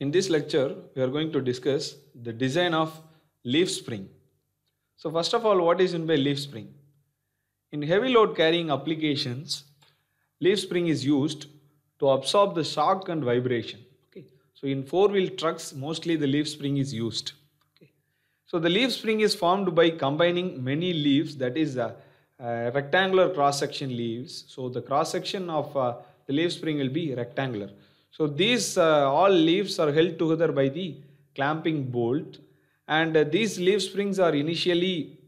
In this lecture, we are going to discuss the design of leaf spring. So first of all, what is meant by leaf spring? In heavy load carrying applications, leaf spring is used to absorb the shock and vibration. Okay. So in four-wheel trucks, mostly the leaf spring is used. Okay. So the leaf spring is formed by combining many leaves, that is uh, uh, rectangular cross-section leaves. So the cross-section of uh, the leaf spring will be rectangular. So these uh, all leaves are held together by the clamping bolt and uh, these leaf springs are initially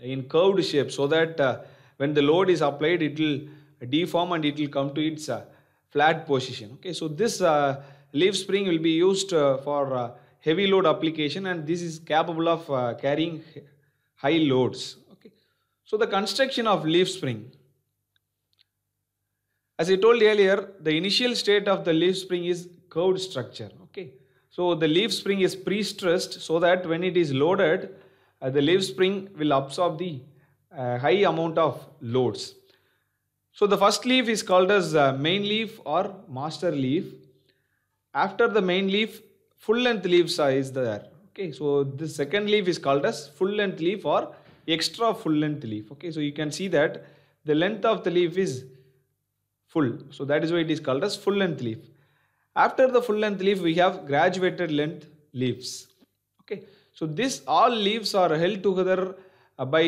in curved shape so that uh, when the load is applied it will deform and it will come to its uh, flat position. Okay, so this uh, leaf spring will be used uh, for heavy load application and this is capable of carrying high loads. Okay, so the construction of leaf spring as I told earlier, the initial state of the leaf spring is curved structure. Okay, So the leaf spring is pre-stressed so that when it is loaded, uh, the leaf spring will absorb the uh, high amount of loads. So the first leaf is called as uh, main leaf or master leaf. After the main leaf, full length leaves are, is there. Okay, so the second leaf is called as full length leaf or extra full length leaf. Okay, so you can see that the length of the leaf is full. So that is why it is called as full length leaf. After the full length leaf, we have graduated length leaves. Okay. So this all leaves are held together uh, by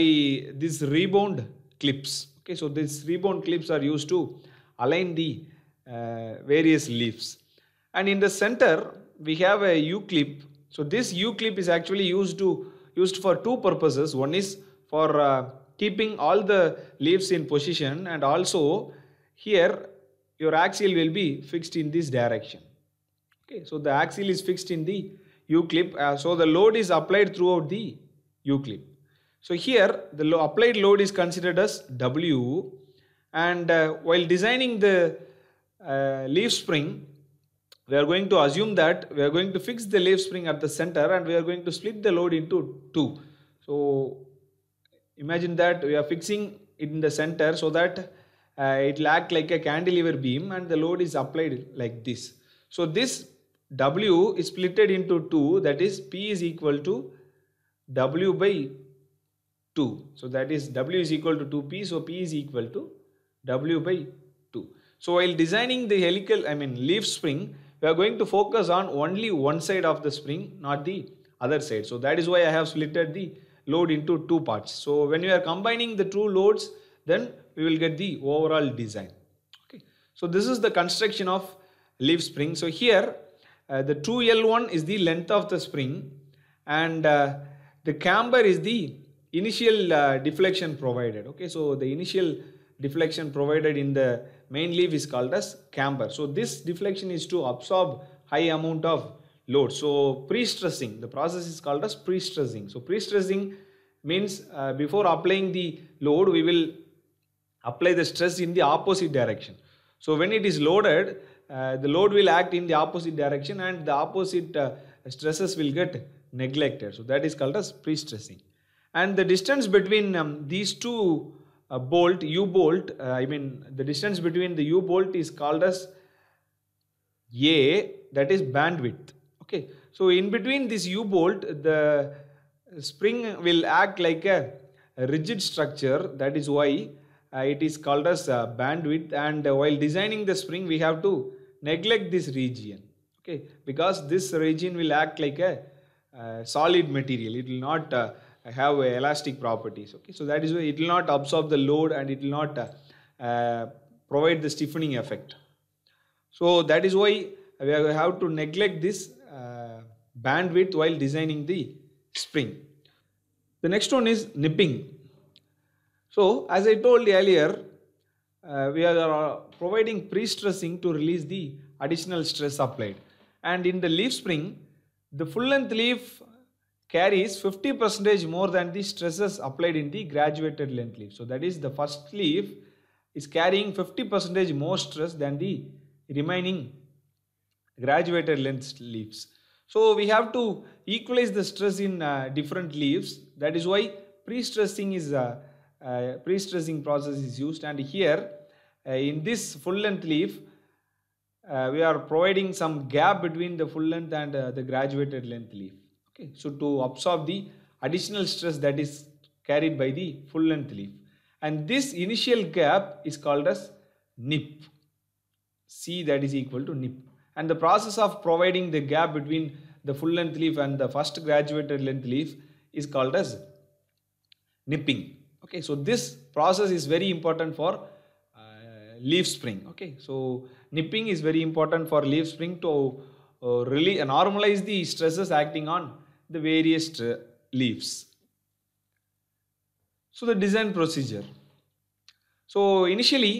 these rebound clips. Okay. So these rebound clips are used to align the uh, various leaves. And in the center, we have a U-clip. So this U-clip is actually used to used for two purposes. One is for uh, keeping all the leaves in position and also here your axial will be fixed in this direction. Okay, so the axial is fixed in the U-clip. Uh, so the load is applied throughout the U-clip. So here the lo applied load is considered as W and uh, while designing the uh, leaf spring we are going to assume that we are going to fix the leaf spring at the center and we are going to split the load into two. So imagine that we are fixing it in the center so that uh, it will act like a cantilever beam and the load is applied like this. So this W is splitted into 2 that is P is equal to W by 2. So that is W is equal to 2P so P is equal to W by 2. So while designing the helical I mean leaf spring we are going to focus on only one side of the spring not the other side. So that is why I have splitted the load into two parts. So when you are combining the two loads then we will get the overall design. Okay. So this is the construction of leaf spring. So here uh, the 2L1 is the length of the spring and uh, the camber is the initial uh, deflection provided. Okay, so the initial deflection provided in the main leaf is called as camber. So this deflection is to absorb high amount of load. So pre-stressing, the process is called as pre-stressing. So pre-stressing means uh, before applying the load, we will apply the stress in the opposite direction. So when it is loaded, uh, the load will act in the opposite direction and the opposite uh, stresses will get neglected. So that is called as pre-stressing. And the distance between um, these two uh, bolt, U-bolt, uh, I mean the distance between the U-bolt is called as A, that is bandwidth. Okay. So in between this U-bolt, the spring will act like a rigid structure, that is why uh, it is called as uh, bandwidth and uh, while designing the spring we have to neglect this region okay because this region will act like a solid material it will not have elastic properties okay so that is why it will not absorb the load and it will not uh, uh, provide the stiffening effect so that is why we have to neglect this uh, bandwidth while designing the spring the next one is nipping so, as I told earlier, uh, we are uh, providing pre-stressing to release the additional stress applied. And in the leaf spring, the full length leaf carries 50% more than the stresses applied in the graduated length leaf. So that is the first leaf is carrying 50% more stress than the remaining graduated length leaves. So we have to equalize the stress in uh, different leaves. That is why pre-stressing is uh, uh, pre-stressing process is used and here uh, in this full length leaf uh, we are providing some gap between the full length and the graduated length leaf. Okay, so to absorb the additional stress that is carried by the full length leaf and this initial gap is called as nip c that is equal to nip and the process of providing the gap between the full length leaf and the first graduated length leaf is called as nipping okay so this process is very important for uh, leaf spring okay so nipping is very important for leaf spring to uh, really normalize the stresses acting on the various uh, leaves so the design procedure so initially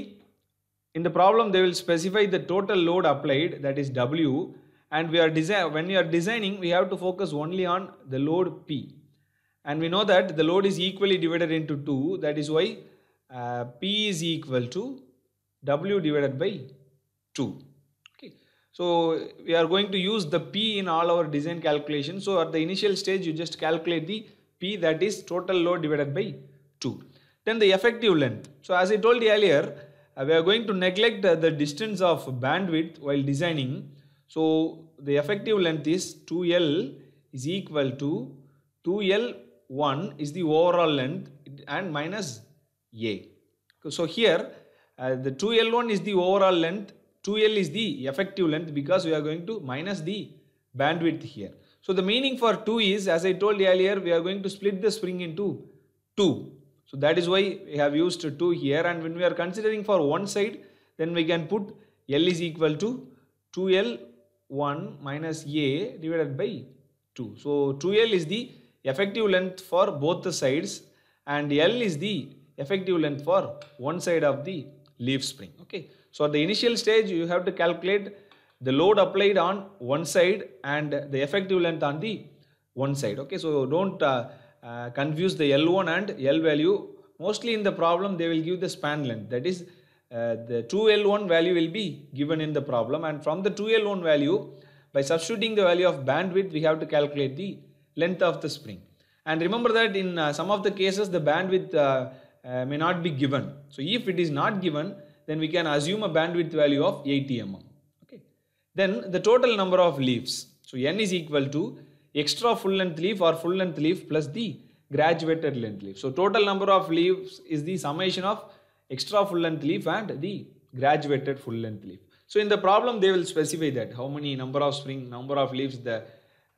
in the problem they will specify the total load applied that is w and we are design when we are designing we have to focus only on the load p and we know that the load is equally divided into 2 that is why uh, P is equal to W divided by 2 okay so we are going to use the P in all our design calculations so at the initial stage you just calculate the P that is total load divided by 2 then the effective length so as I told you earlier uh, we are going to neglect uh, the distance of bandwidth while designing so the effective length is 2L is equal to 2L 1 is the overall length and minus a. So here uh, the 2L1 is the overall length, 2L is the effective length because we are going to minus the bandwidth here. So the meaning for 2 is as I told earlier we are going to split the spring into 2. So that is why we have used 2 here and when we are considering for one side then we can put L is equal to 2L1 minus A divided by 2. So 2L is the effective length for both the sides and L is the effective length for one side of the leaf spring. Okay. So at the initial stage you have to calculate the load applied on one side and the effective length on the one side. Okay. So don't uh, uh, confuse the L1 and L value. Mostly in the problem they will give the span length that is uh, the 2L1 value will be given in the problem and from the 2L1 value by substituting the value of bandwidth we have to calculate the length of the spring. And remember that in uh, some of the cases the bandwidth uh, uh, may not be given. So if it is not given, then we can assume a bandwidth value of 80 mm. Okay. Then the total number of leaves. So n is equal to extra full length leaf or full length leaf plus the graduated length leaf. So total number of leaves is the summation of extra full length leaf and the graduated full length leaf. So in the problem they will specify that how many number of spring number of leaves the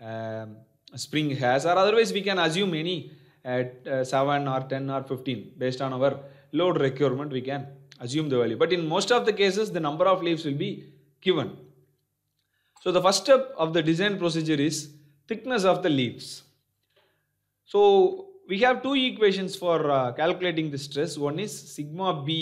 um, spring has or otherwise we can assume any at uh, 7 or 10 or 15 based on our load requirement we can assume the value but in most of the cases the number of leaves will be given so the first step of the design procedure is thickness of the leaves so we have two equations for uh, calculating the stress one is sigma be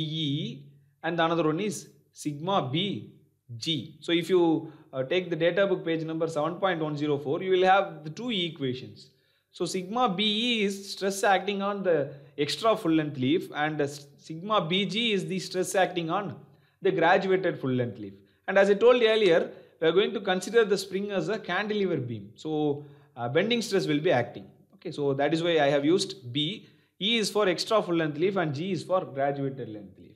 and the another one is sigma b G. So if you uh, take the data book page number 7.104, you will have the two equations. So sigma BE is stress acting on the extra full length leaf and sigma BG is the stress acting on the graduated full length leaf. And as I told earlier, we are going to consider the spring as a cantilever beam. So uh, bending stress will be acting. Okay, so that is why I have used B. E is for extra full length leaf and G is for graduated length leaf.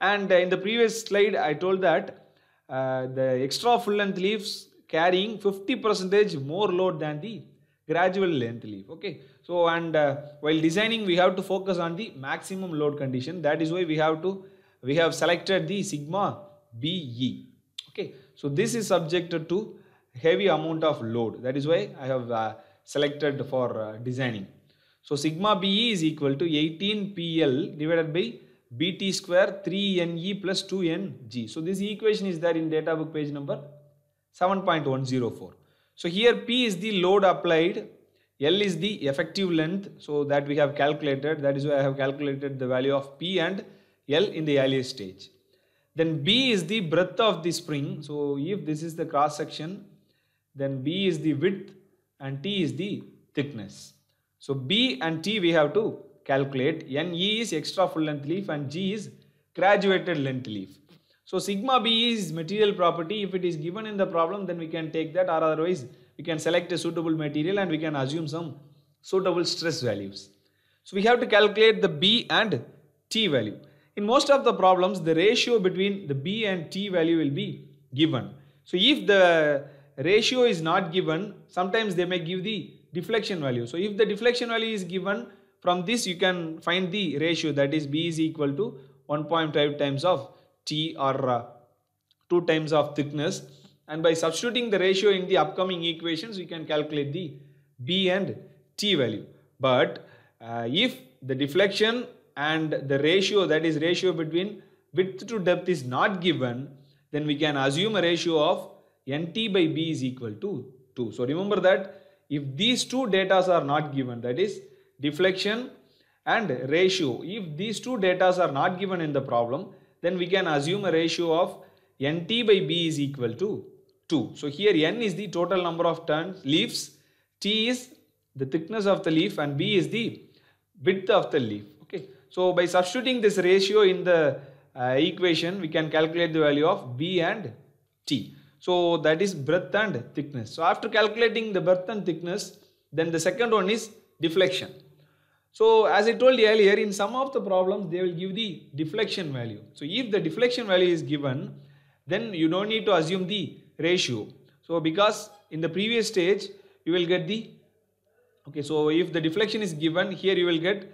And uh, in the previous slide, I told that uh, the extra full length leaves carrying 50 percentage more load than the gradual length leaf okay so and uh, while designing we have to focus on the maximum load condition that is why we have to we have selected the sigma be okay so this is subjected to heavy amount of load that is why i have uh, selected for uh, designing so sigma be is equal to 18 pl divided by bt square 3ne plus 2ng. So this equation is there in data book page number 7.104. So here P is the load applied, L is the effective length, so that we have calculated, that is why I have calculated the value of P and L in the earlier stage. Then B is the breadth of the spring, so if this is the cross section, then B is the width and T is the thickness. So B and T we have to calculate. NE is extra full length leaf and G is graduated length leaf. So sigma B is material property. If it is given in the problem, then we can take that or otherwise we can select a suitable material and we can assume some suitable stress values. So we have to calculate the B and T value. In most of the problems, the ratio between the B and T value will be given. So if the ratio is not given, sometimes they may give the deflection value. So if the deflection value is given, from this you can find the ratio that is B is equal to 1.5 times of T or uh, 2 times of thickness and by substituting the ratio in the upcoming equations we can calculate the B and T value. But uh, if the deflection and the ratio that is ratio between width to depth is not given then we can assume a ratio of nt by b is equal to 2. So remember that if these two datas are not given that is deflection and ratio. If these two datas are not given in the problem, then we can assume a ratio of nt by b is equal to 2. So here n is the total number of turns, leaves, t is the thickness of the leaf and b is the width of the leaf. Okay. So by substituting this ratio in the uh, equation, we can calculate the value of b and t. So that is breadth and thickness. So after calculating the breadth and thickness, then the second one is deflection. So as I told you earlier, in some of the problems, they will give the deflection value. So if the deflection value is given, then you don't need to assume the ratio. So because in the previous stage, you will get the, okay, so if the deflection is given, here you will get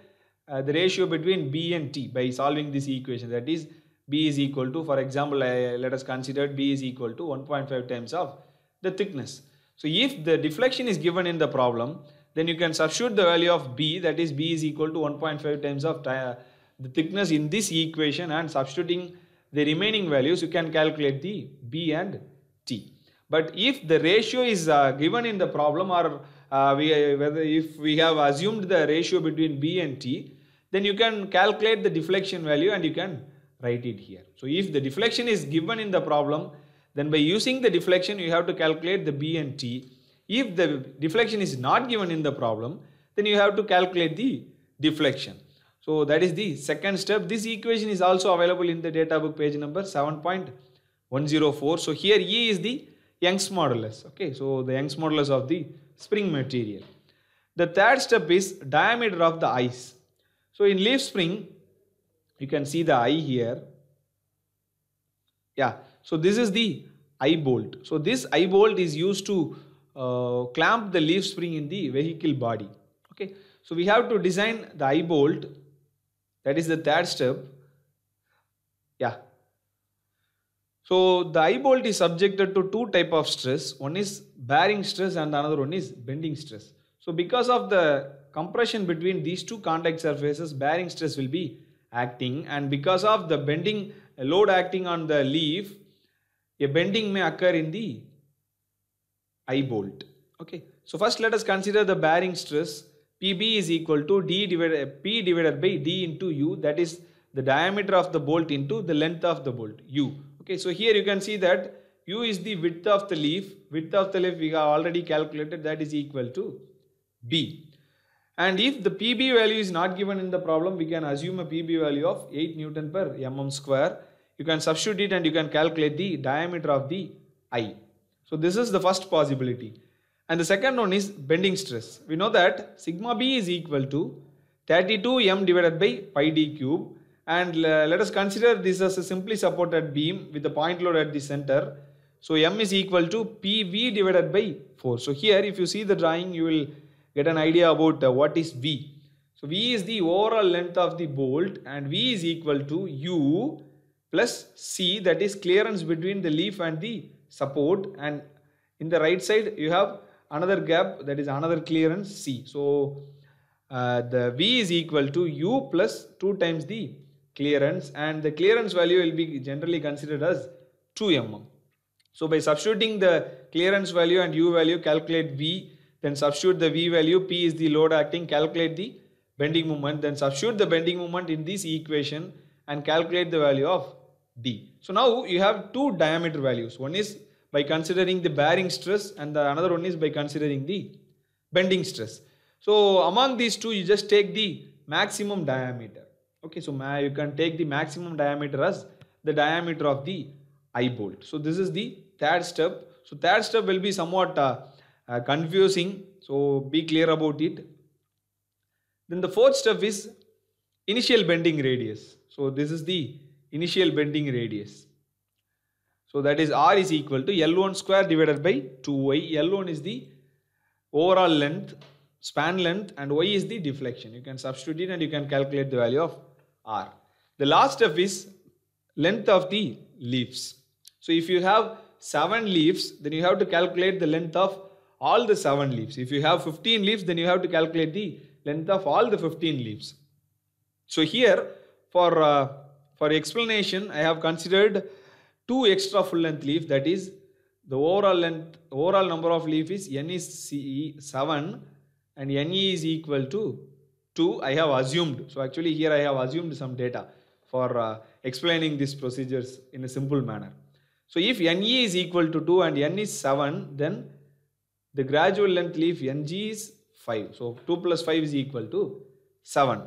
uh, the ratio between B and T by solving this equation. That is, B is equal to, for example, uh, let us consider B is equal to 1.5 times of the thickness. So if the deflection is given in the problem, then you can substitute the value of b that is b is equal to 1.5 times of uh, the thickness in this equation and substituting the remaining values you can calculate the b and t. But if the ratio is uh, given in the problem or uh, we, uh, whether if we have assumed the ratio between b and t then you can calculate the deflection value and you can write it here. So if the deflection is given in the problem then by using the deflection you have to calculate the b and t if the deflection is not given in the problem, then you have to calculate the deflection. So that is the second step. This equation is also available in the data book page number 7.104. So here E is the Young's modulus. Okay, so the Young's modulus of the spring material. The third step is diameter of the ice. So in leaf spring, you can see the eye here. Yeah, so this is the eye bolt. So this eye bolt is used to uh, clamp the leaf spring in the vehicle body. Okay, so we have to design the eye bolt. That is the third step. Yeah. So the eye bolt is subjected to two type of stress. One is bearing stress and another one is bending stress. So because of the compression between these two contact surfaces, bearing stress will be acting and because of the bending load acting on the leaf, a bending may occur in the I bolt. Okay. So first let us consider the bearing stress. PB is equal to D divided P divided by D into U. That is the diameter of the bolt into the length of the bolt U. Okay. So here you can see that U is the width of the leaf. Width of the leaf we have already calculated that is equal to B. And if the PB value is not given in the problem, we can assume a PB value of 8 Newton per mm square. You can substitute it and you can calculate the diameter of the I. So this is the first possibility. And the second one is bending stress. We know that sigma b is equal to 32m divided by pi d cube. And let us consider this as a simply supported beam with the point load at the center. So m is equal to pv divided by 4. So here if you see the drawing you will get an idea about uh, what is v. So v is the overall length of the bolt and v is equal to u plus c that is clearance between the leaf and the support and in the right side you have another gap that is another clearance C. So uh, the V is equal to U plus 2 times the clearance and the clearance value will be generally considered as 2 mm. So by substituting the clearance value and U value calculate V then substitute the V value P is the load acting calculate the bending moment then substitute the bending moment in this equation and calculate the value of D. So now you have two diameter values. One is by considering the bearing stress and the another one is by considering the bending stress. So among these two, you just take the maximum diameter. Okay, so you can take the maximum diameter as the diameter of the eye bolt. So this is the third step. So third step will be somewhat uh, uh, confusing. So be clear about it. Then the fourth step is initial bending radius. So this is the initial bending radius. So that is R is equal to L1 square divided by 2y. L1 is the overall length, span length and y is the deflection. You can substitute it and you can calculate the value of R. The last step is length of the leaves. So if you have 7 leaves, then you have to calculate the length of all the 7 leaves. If you have 15 leaves, then you have to calculate the length of all the 15 leaves. So here for uh, for explanation, I have considered two extra full length leaf that is the overall length, overall number of leaf is n is c e 7 and NE is equal to 2 I have assumed. So actually here I have assumed some data for uh, explaining these procedures in a simple manner. So if NE is equal to 2 and N is 7 then the gradual length leaf NG is 5. So 2 plus 5 is equal to 7.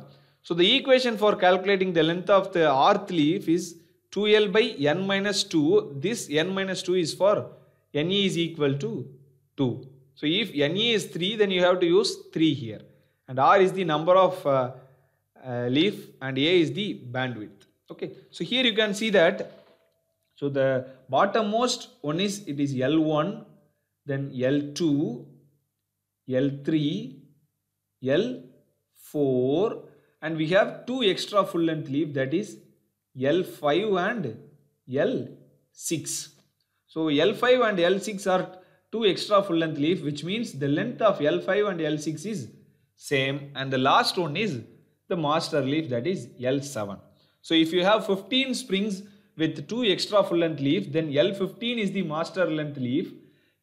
So the equation for calculating the length of the earth leaf is 2L by n minus 2. This n minus 2 is for Ne is equal to 2. So if Ne is 3 then you have to use 3 here. And R is the number of uh, uh, leaf and A is the bandwidth. Okay. So here you can see that. So the bottommost one is it is L1 then L2 L3 L4 and we have two extra full length leaf that is L5 and L6. So L5 and L6 are two extra full length leaf which means the length of L5 and L6 is same and the last one is the master leaf that is L7. So if you have 15 springs with two extra full length leaf then L15 is the master length leaf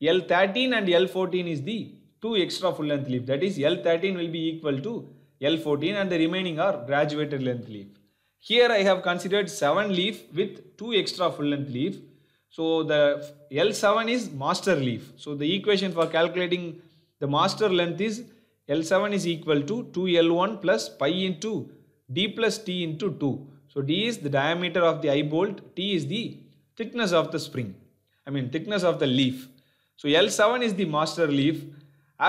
L13 and L14 is the two extra full length leaf that is L13 will be equal to L14 and the remaining are graduated length leaf. Here I have considered 7 leaf with 2 extra full length leaf. So the L7 is master leaf. So the equation for calculating the master length is L7 is equal to 2L1 plus pi into D plus T into 2. So D is the diameter of the eye bolt, T is the thickness of the spring. I mean thickness of the leaf. So L7 is the master leaf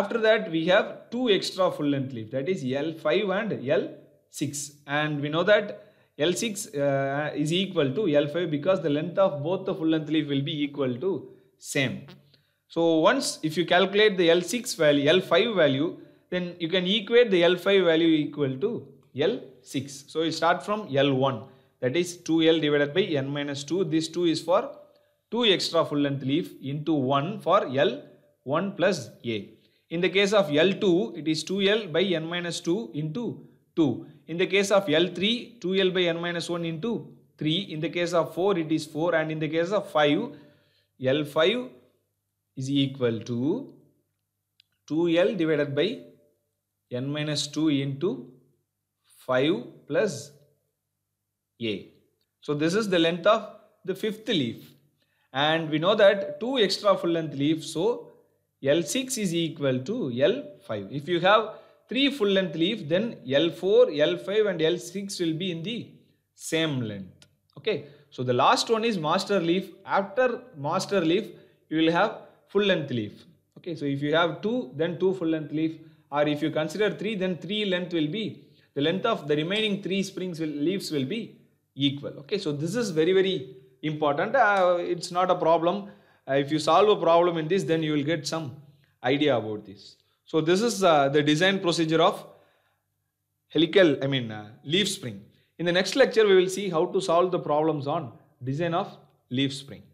after that, we have two extra full length leaf that is L5 and L6. And we know that L6 uh, is equal to L5 because the length of both the full length leaf will be equal to same. So once if you calculate the L6 value, L5 value, then you can equate the L5 value equal to L6. So you start from L1 that is 2L divided by N minus 2. This 2 is for 2 extra full length leaf into 1 for L1 plus A. In the case of L2, it is 2L by n minus 2 into 2. In the case of L3, 2L by n minus 1 into 3. In the case of 4, it is 4. And in the case of 5, L5 is equal to 2L divided by n minus 2 into 5 plus A. So this is the length of the fifth leaf. And we know that two extra full length leaves. So L6 is equal to L5. If you have three full length leaf then L4, L5 and L6 will be in the same length. Okay. So the last one is master leaf. After master leaf you will have full length leaf. Okay. So if you have two then two full length leaf or if you consider three then three length will be the length of the remaining three springs will leaves will be equal. Okay. So this is very very important. Uh, it's not a problem uh, if you solve a problem in this, then you will get some idea about this. So this is uh, the design procedure of helical, I mean uh, leaf spring. In the next lecture, we will see how to solve the problems on design of leaf spring.